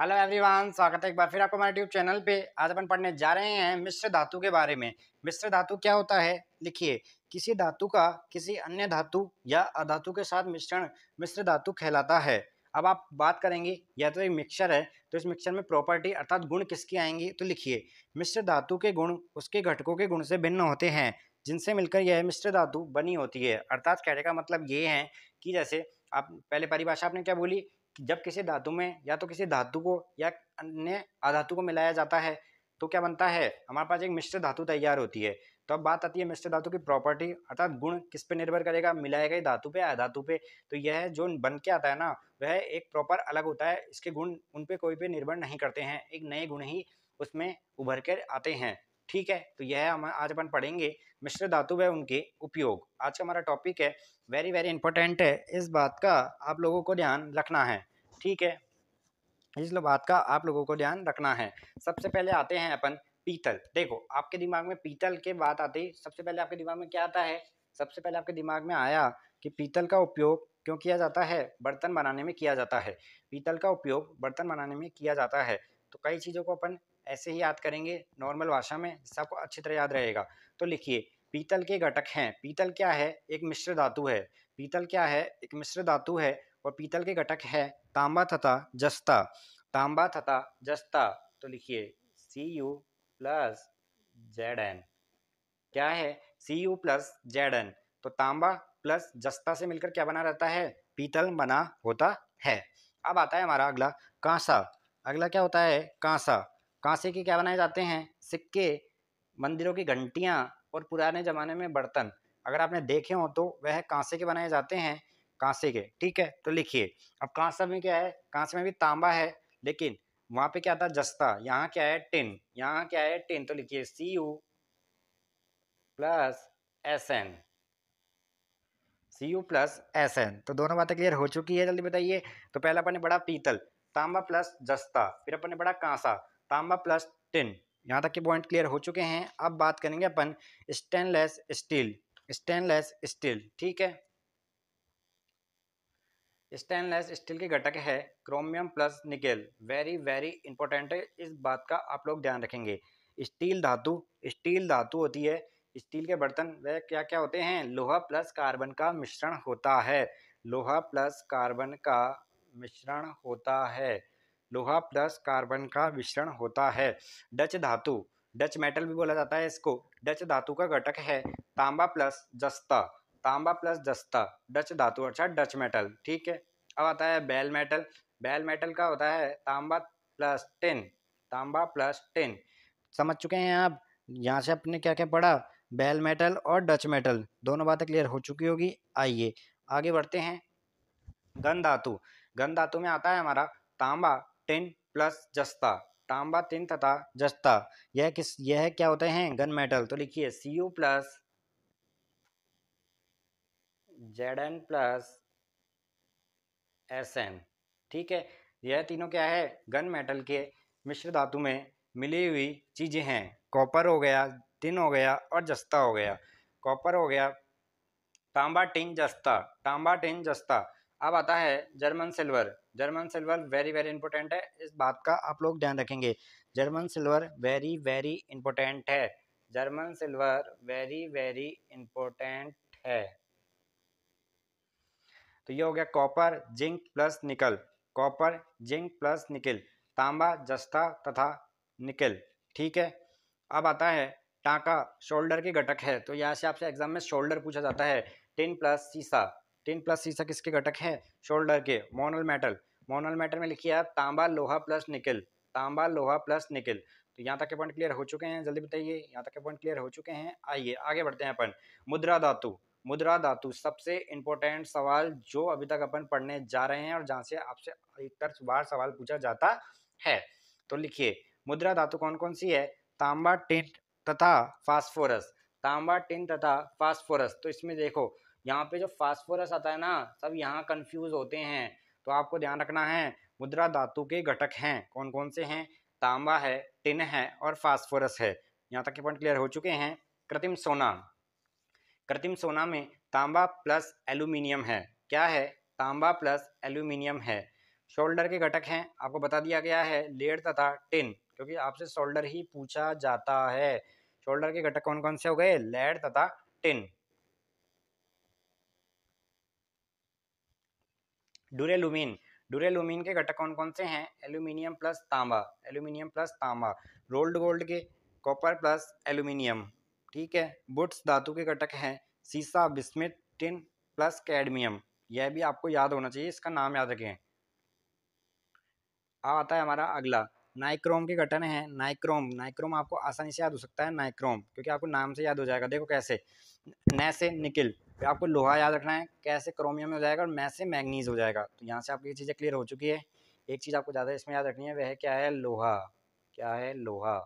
hello everyone स्वागत है एक बार फिर आपको हमारे यूट्यूब चैनल पे आज अपन पढ़ने जा रहे हैं मिश्र धातु के बारे में मिश्र धातु क्या होता है लिखिए किसी धातु का किसी अन्य धातु या अधातु के साथ मिश्रण मिश्र धातु कहलाता है अब आप बात करेंगे या तो एक मिक्सर है तो इस मिक्सर में प्रॉपर्टी अर्थात गुण किसकी आएंगी तो लिखिए मिश्र धातु के गुण उसके घटकों के गुण से भिन्न होते हैं जिनसे मिलकर यह मिश्र धातु बनी होती है अर्थात कहने का मतलब ये है कि जैसे आप पहले परिभाषा आपने क्या बोली जब किसी धातु में या तो किसी धातु को या अन्य अधातु को मिलाया जाता है तो क्या बनता है हमारे पास एक मिश्र धातु तैयार होती है तो अब बात आती है मिश्र धातु की प्रॉपर्टी अर्थात गुण किस पे निर्भर करेगा मिलाए गए धातु पे अधातु पे तो यह जो बन के आता है ना वह एक प्रॉपर अलग होता है इसके गुण उन पे कोई पे निर्भर नहीं करते हैं एक नए गुण ही उसमें उभर कर आते हैं ठीक है तो यह हम आज अपन पढ़ेंगे मिश्र धातु व उनके उपयोग आज का हमारा टॉपिक है वेरी वेरी इंपॉर्टेंट है इस बात का आप लोगों को ध्यान रखना है ठीक है इस बात का आप लोगों को ध्यान रखना है सबसे पहले आते हैं अपन पीतल देखो आपके दिमाग में पीतल के बात आती सबसे पहले आपके दिमाग में क्या आता है सबसे पहले आपके दिमाग में आया कि पीतल का उपयोग क्यों किया जाता है बर्तन बनाने में किया जाता है पीतल का उपयोग बर्तन बनाने में किया जाता है तो कई चीज़ों को अपन ऐसे ही याद करेंगे नॉर्मल भाषा में सबको अच्छी तरह याद रहेगा तो लिखिए पीतल के घटक हैं पीतल क्या है एक मिश्र धातु है पीतल क्या है एक मिश्र धातु है और पीतल के घटक है तांबा तथा जस्ता तांबा तथा जस्ता तो लिखिए C U plus Z N क्या है C U plus Z N तो तांबा प्लस जस्ता से मिलकर क्या बना रहता है पीतल बना होता है अब आता है हमारा अगला कांसा अगला क्या होता है कांसा कांसे के क्या बनाए जाते हैं सिक्के मंदिरों की घंटियाँ और पुराने ज़माने में बर्तन अगर आपने देखे हों तो वह कांसे के बनाए जाते हैं कांसे के ठीक है तो लिखिए अब कांसा में क्या है कांसे में भी तांबा है लेकिन वहां पे क्या था जस्ता यहाँ क्या है टिन यहाँ क्या है टिन तो लिखिए C U plus S N C U plus S N तो दोनों बातें क्लियर हो चुकी है जल्दी बताइए तो पहला अपन ने पढ़ा पीतल तांबा प्लस जस्ता फिर अपन ने पढ़ा कांसा तांबा प्लस टिन यहाँ तक के पॉइंट क्लियर हो चुके हैं अब बात करेंगे अपन स्टेनलेस स्टील स्टेनलेस स्टील ठीक है स्टेनलेस स्टील के घटक है chromium plus nickel very very important है इस बात का आप लोग ध्यान रखेंगे स्टील धातु स्टील धातु होती है स्टील के बर्तन वह क्या क्या होते हैं लोहा प्लस कार्बन का मिश्रण होता है लोहा प्लस कार्बन का मिश्रण होता है लोहा प्लस कार्बन का मिश्रण होता है डच धातु डच मेटल भी बोला जाता है इसको डच धातु का घटक है तांबा प्लस जस्ता तांबा प्लस दस्ता डच धातु अच्छा डच मेटल ठीक है अब आता है बैल मेटल बैल मेटल का होता है तांबा प्लस टेन तांबा प्लस टेन समझ चुके हैं आप यहाँ से आपने क्या क्या पढ़ा बैल मेटल और डच मेटल दोनों बातें क्लियर हो चुकी होगी आइए आगे बढ़ते हैं गन धातु गन धातु में आता है हमारा तांबा टेन प्लस जस्ता तांबा तीन तथा जस्ता यह किस यह क्या होते हैं गन मेटल तो लिखिए C U plus Z N plus S N ठीक है यह तीनों क्या है गन मेटल के मिश्र धातु में मिली हुई चीज़ें हैं कॉपर हो गया टिन हो गया और जस्ता हो गया कॉपर हो गया तांबा टिन जस्ता तांबा टिन जस्ता अब आता है German silver German silver very very important है इस बात का आप लोग ध्यान रखेंगे German silver very very important है German silver very very important है तो ये हो गया copper zinc plus nickel copper zinc plus nickel तांबा जस्ता तथा निकल ठीक है अब आता है टाका शोल्डर के घटक है तो यहाँ से आपसे एग्जाम में शोल्डर पूछा जाता है टिन प्लस सीसा टिन प्लस सीसा किसके घटक है शोल्डर के मोनल मेटल मोनल मेटल में लिखिए आप तांबा लोहा प्लस निकल तांबा लोहा प्लस निकल तो यहाँ तक के पॉइंट क्लियर हो चुके हैं जल्दी बताइए यहाँ तक के पॉइंट क्लियर हो चुके हैं आइए आगे बढ़ते हैं अपन मुद्रा धातु मुद्रा धातु सबसे इम्पोर्टेंट सवाल जो अभी तक अपन पढ़ने जा रहे हैं और जहाँ से आपसे अधिकतर बार सवाल पूछा जाता है तो लिखिए मुद्रा धातु कौन कौन सी है तांबा टिन तथा फास्फोरस तांबा टिन तथा फास्फोरस तो इसमें देखो यहाँ पे जो फास्फोरस आता है ना सब यहाँ कंफ्यूज होते हैं तो आपको ध्यान रखना है मुद्रा धातु के घटक हैं कौन कौन से हैं तांबा है टिन है और फास्फोरस है यहाँ तक के पॉइंट क्लियर हो चुके हैं कृत्रिम सोना कृत्रिम सोना में तांबा प्लस एल्यूमिनियम है क्या है तांबा प्लस एल्यूमिनियम है शोल्डर के घटक हैं आपको बता दिया गया है लेड तथा टिन क्योंकि आपसे शोल्डर ही पूछा जाता है शोल्डर के घटक कौन कौन से हो गए लेड तथा टिन डूरेलुमिन डूरेलुमिन के घटक कौन कौन से हैं एल्यूमिनियम प्लस तांबा एल्यूमिनियम प्लस तांबा रोल्ड गोल्ड के कॉपर प्लस एल्यूमिनियम ठीक है बुट्स धातु के घटक हैं सीसा बिस्मित टिन प्लस कैडमियम यह भी आपको याद होना चाहिए इसका नाम याद रखें आता है हमारा अगला नाइक्रोम के गठन है नाइक्रोम नाइक्रोम आपको आसानी से याद हो सकता है नाइक्रोम क्योंकि आपको नाम से याद हो जाएगा देखो कैसे न से निकिल तो आपको लोहा याद रखना है कैसे क्रोमियम हो जाएगा और मै से मैगनीज हो जाएगा तो यहाँ से आपकी ये चीज़ें क्लियर हो चुकी है एक चीज़ आपको ज़्यादा इसमें याद रखनी है वह क्या है लोहा क्या है लोहा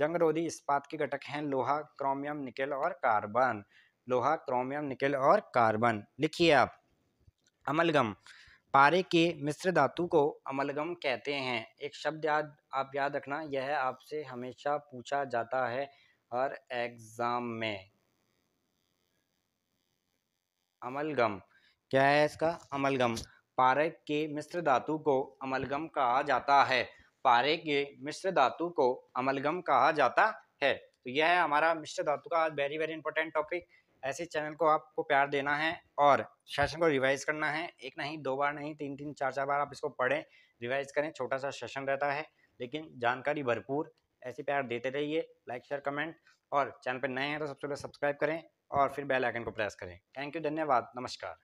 जंगरोधी इस्पात के घटक हैं लोहा क्रोमियम निकल और कार्बन लोहा क्रोमियम निकल और कार्बन लिखिए आप अमलगम पारे के मिश्र धातु को अमलगम कहते हैं एक शब्द याद आप याद रखना यह आपसे हमेशा पूछा जाता है हर एग्ज़ाम में अमलगम क्या है इसका अमलगम पारे के मिश्र धातु को अमलगम कहा जाता है पारे के मिश्र धातु को अमलगम कहा जाता है तो यह है हमारा मिश्र धातु का आज वेरी वेरी इंपॉर्टेंट टॉपिक ऐसे चैनल को आपको प्यार देना है और सेशन को रिवाइज करना है एक नहीं दो बार नहीं तीन तीन चार चार बार आप इसको पढ़ें रिवाइज करें छोटा सा सेशन रहता है लेकिन जानकारी भरपूर ऐसे प्यार देते रहिए लाइक शेयर कमेंट और चैनल पर नए हैं तो सबसे पहले सब्सक्राइब करें और फिर बेल आइकन को प्रेस करें थैंक यू धन्यवाद नमस्कार